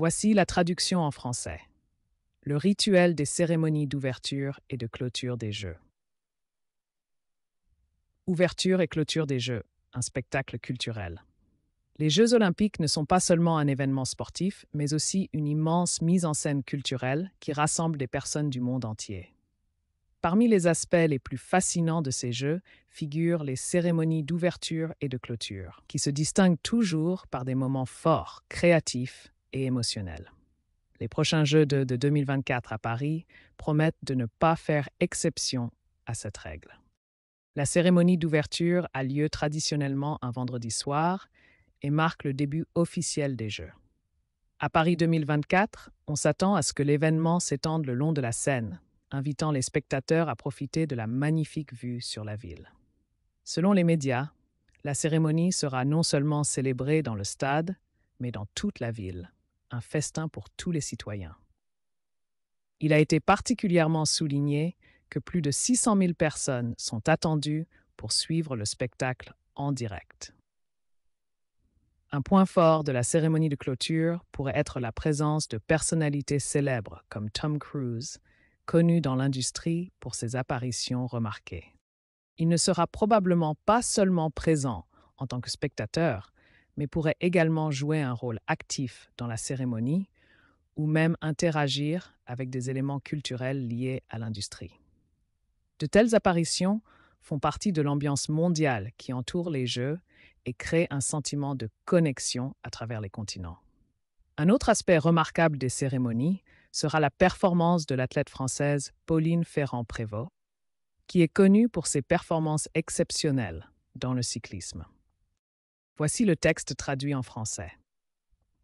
Voici la traduction en français. Le rituel des cérémonies d'ouverture et de clôture des Jeux. Ouverture et clôture des Jeux, un spectacle culturel. Les Jeux olympiques ne sont pas seulement un événement sportif, mais aussi une immense mise en scène culturelle qui rassemble des personnes du monde entier. Parmi les aspects les plus fascinants de ces Jeux figurent les cérémonies d'ouverture et de clôture, qui se distinguent toujours par des moments forts, créatifs et émotionnel. Les prochains Jeux de, 2024 à Paris promettent de ne pas faire exception à cette règle. La cérémonie d'ouverture a lieu traditionnellement un vendredi soir et marque le début officiel des Jeux. À Paris 2024, on s'attend à ce que l'événement s'étende le long de la Seine, invitant les spectateurs à profiter de la magnifique vue sur la ville. Selon les médias, la cérémonie sera non seulement célébrée dans le stade, mais dans toute la ville, un festin pour tous les citoyens. Il a été particulièrement souligné que plus de 600 000 personnes sont attendues pour suivre le spectacle en direct. Un point fort de la cérémonie de clôture pourrait être la présence de personnalités célèbres comme Tom Cruise, connu dans l'industrie pour ses apparitions remarquées. Il ne sera probablement pas seulement présent en tant que spectateur, mais pourrait également jouer un rôle actif dans la cérémonie ou même interagir avec des éléments culturels liés à l'industrie. De telles apparitions font partie de l'ambiance mondiale qui entoure les Jeux et créent un sentiment de connexion à travers les continents. Un autre aspect remarquable des cérémonies sera la performance de l'athlète française Pauline Ferrand-Prévot, qui est connue pour ses performances exceptionnelles dans le cyclisme. Voici le texte traduit en français.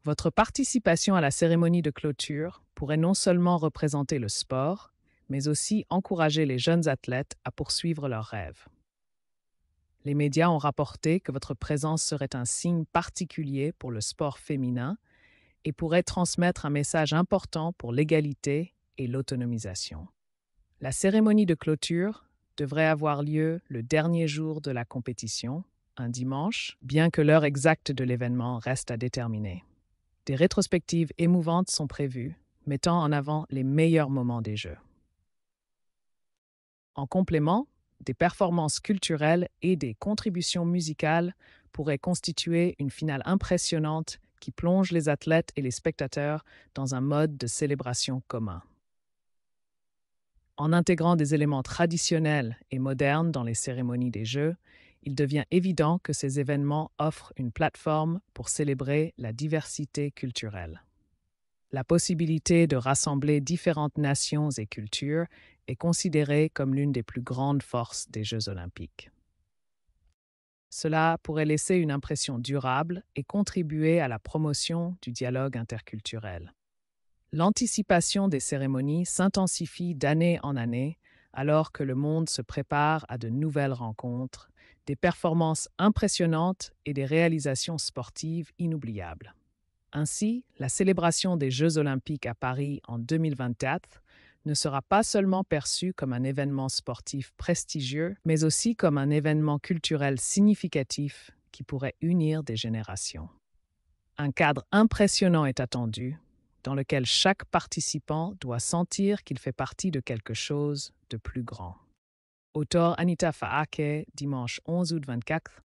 Votre participation à la cérémonie de clôture pourrait non seulement représenter le sport, mais aussi encourager les jeunes athlètes à poursuivre leurs rêves. Les médias ont rapporté que votre présence serait un signe particulier pour le sport féminin et pourrait transmettre un message important pour l'égalité et l'autonomisation. La cérémonie de clôture devrait avoir lieu le dernier jour de la compétition, un dimanche, bien que l'heure exacte de l'événement reste à déterminer. Des rétrospectives émouvantes sont prévues, mettant en avant les meilleurs moments des Jeux. En complément, des performances culturelles et des contributions musicales pourraient constituer une finale impressionnante qui plonge les athlètes et les spectateurs dans un mode de célébration commun. En intégrant des éléments traditionnels et modernes dans les cérémonies des Jeux, il devient évident que ces événements offrent une plateforme pour célébrer la diversité culturelle. La possibilité de rassembler différentes nations et cultures est considérée comme l'une des plus grandes forces des Jeux olympiques. Cela pourrait laisser une impression durable et contribuer à la promotion du dialogue interculturel. L'anticipation des cérémonies s'intensifie d'année en année alors que le monde se prépare à de nouvelles rencontres des performances impressionnantes et des réalisations sportives inoubliables. Ainsi, la célébration des Jeux olympiques à Paris en 2024 ne sera pas seulement perçue comme un événement sportif prestigieux, mais aussi comme un événement culturel significatif qui pourrait unir des générations. Un cadre impressionnant est attendu, dans lequel chaque participant doit sentir qu'il fait partie de quelque chose de plus grand. Auteur Anita Faake, dimanche 11 août 24.